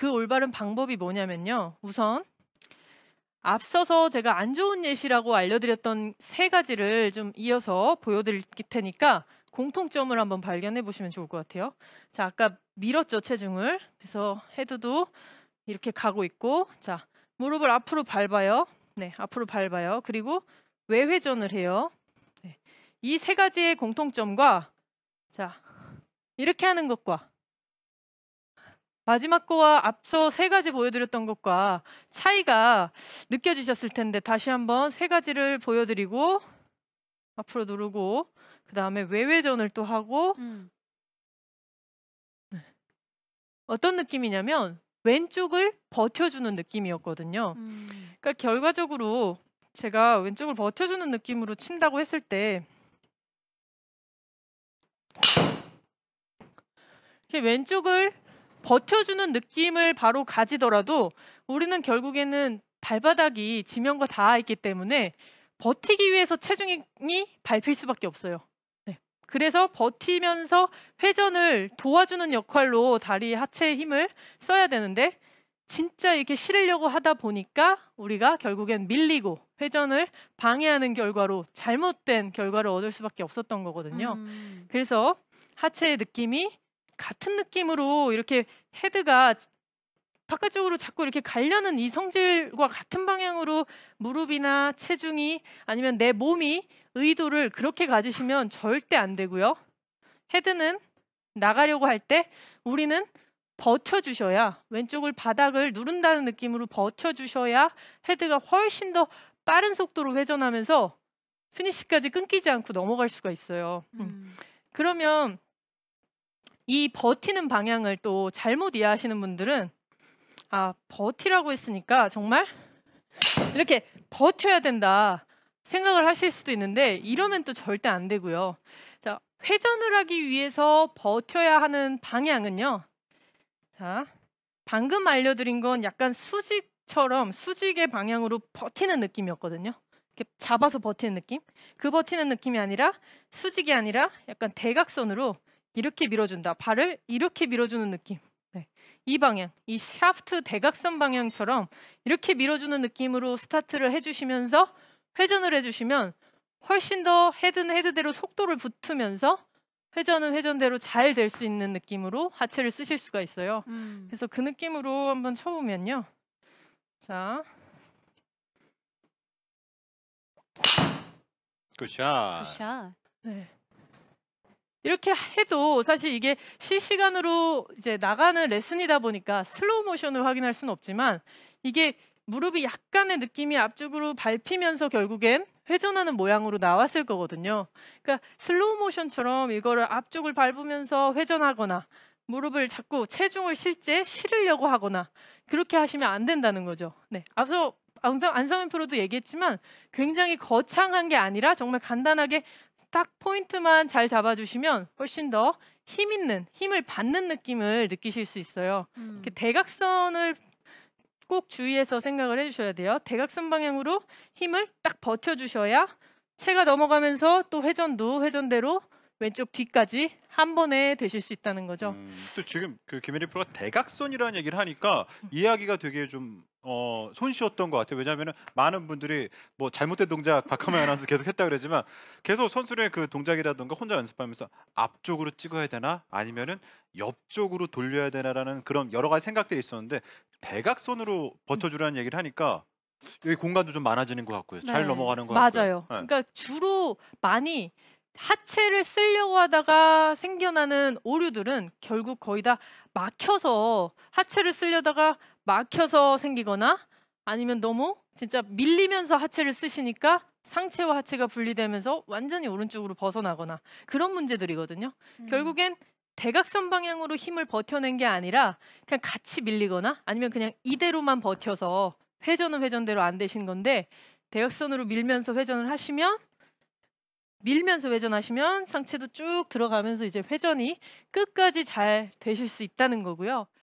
그 올바른 방법이 뭐냐면요. 우선 앞서서 제가 안 좋은 예시라고 알려드렸던 세 가지를 좀 이어서 보여드릴 테니까 공통점을 한번 발견해 보시면 좋을 것 같아요. 자, 아까 밀었죠, 체중을. 그래서 헤드도 이렇게 가고 있고, 자, 무릎을 앞으로 밟아요. 네, 앞으로 밟아요. 그리고 외회전을 해요. 네, 이세 가지의 공통점과, 자, 이렇게 하는 것과 마지막 거와 앞서 세 가지 보여드렸던 것과 차이가 느껴지셨을 텐데 다시 한번 세 가지를 보여드리고 앞으로 누르고 그 다음에 외회전을 또 하고 음. 네. 어떤 느낌이냐면 왼쪽을 버텨주는 느낌이었거든요. 음. 그러니까 결과적으로 제가 왼쪽을 버텨주는 느낌으로 친다고 했을 때 왼쪽을 버텨주는 느낌을 바로 가지더라도 우리는 결국에는 발바닥이 지면과 닿아 있기 때문에 버티기 위해서 체중이 밟힐 수밖에 없어요. 네. 그래서 버티면서 회전을 도와주는 역할로 다리 하체의 힘을 써야 되는데 진짜 이렇게 실으려고 하다 보니까 우리가 결국엔 밀리고 회전을 방해하는 결과로 잘못된 결과를 얻을 수밖에 없었던 거거든요. 음. 그래서 하체의 느낌이 같은 느낌으로 이렇게 헤드가 바깥쪽으로 자꾸 이렇게 갈려는 이 성질과 같은 방향으로 무릎이나 체중이 아니면 내 몸이 의도를 그렇게 가지시면 절대 안 되고요. 헤드는 나가려고 할 때 우리는 버텨주셔야 왼쪽을 바닥을 누른다는 느낌으로 버텨주셔야 헤드가 훨씬 더 빠른 속도로 회전하면서 피니쉬까지 끊기지 않고 넘어갈 수가 있어요. 음. 음. 그러면 이 버티는 방향을 또 잘못 이해하시는 분들은 아 버티라고 했으니까 정말 이렇게 버텨야 된다 생각을 하실 수도 있는데 이러면 또 절대 안 되고요. 자 회전을 하기 위해서 버텨야 하는 방향은요. 자 방금 알려드린 건 약간 수직처럼 수직의 방향으로 버티는 느낌이었거든요. 이렇게 잡아서 버티는 느낌? 그 버티는 느낌이 아니라 수직이 아니라 약간 대각선으로 이렇게 밀어준다. 발을 이렇게 밀어주는 느낌. 네. 이 방향, 이 샤프트 대각선 방향처럼 이렇게 밀어주는 느낌으로 스타트를 해주시면서 회전을 해주시면 훨씬 더 헤드는 헤드대로 속도를 붙으면서 회전은 회전대로 잘 될 수 있는 느낌으로 하체를 쓰실 수가 있어요. 음. 그래서 그 느낌으로 한번 쳐보면요. 자. 굿샷. 굿샷. 네. 이렇게 해도 사실 이게 실시간으로 이제 나가는 레슨이다 보니까 슬로우 모션을 확인할 수는 없지만 이게 무릎이 약간의 느낌이 앞쪽으로 밟히면서 결국엔 회전하는 모양으로 나왔을 거거든요. 그러니까 슬로우 모션처럼 이거를 앞쪽을 밟으면서 회전하거나 무릎을 자꾸 체중을 실제 실으려고 하거나 그렇게 하시면 안 된다는 거죠. 네. 앞서 안성현 프로도 얘기했지만 굉장히 거창한 게 아니라 정말 간단하게 딱 포인트만 잘 잡아주시면 훨씬 더 힘 있는, 힘을 받는 느낌을 느끼실 수 있어요. 음. 대각선을 꼭 주의해서 생각을 해주셔야 돼요. 대각선 방향으로 힘을 딱 버텨주셔야 체가 넘어가면서 또 회전도 회전대로 왼쪽 뒤까지 한 번에 되실 수 있다는 거죠. 음, 또 지금 그 김혜리 프로가 대각선이라는 얘기를 하니까 이야기가 되게 좀 어, 손쉬웠던 것 같아요. 왜냐하면 많은 분들이 뭐 잘못된 동작 박하마 아나운서 계속 했다 그러지만 계속 선수의 그동작이라든가 혼자 연습하면서 앞쪽으로 찍어야 되나 아니면은 옆쪽으로 돌려야 되나라는 그런 여러 가지 생각들이 있었는데 대각선으로 버텨주라는 얘기를 하니까 여기 공간도 좀 많아지는 것 같고요. 네. 잘 넘어가는 것 맞아요. 같고요. 맞아요. 네. 그러니까 주로 많이 하체를 쓰려고 하다가 생겨나는 오류들은 결국 거의 다 막혀서 하체를 쓰려다가 막혀서 생기거나 아니면 너무 진짜 밀리면서 하체를 쓰시니까 상체와 하체가 분리되면서 완전히 오른쪽으로 벗어나거나 그런 문제들이거든요. 음. 결국엔 대각선 방향으로 힘을 버텨낸 게 아니라 그냥 같이 밀리거나 아니면 그냥 이대로만 버텨서 회전은 회전대로 안 되신 건데 대각선으로 밀면서 회전을 하시면 밀면서 회전하시면 상체도 쭉 들어가면서 이제 회전이 끝까지 잘 되실 수 있다는 거고요.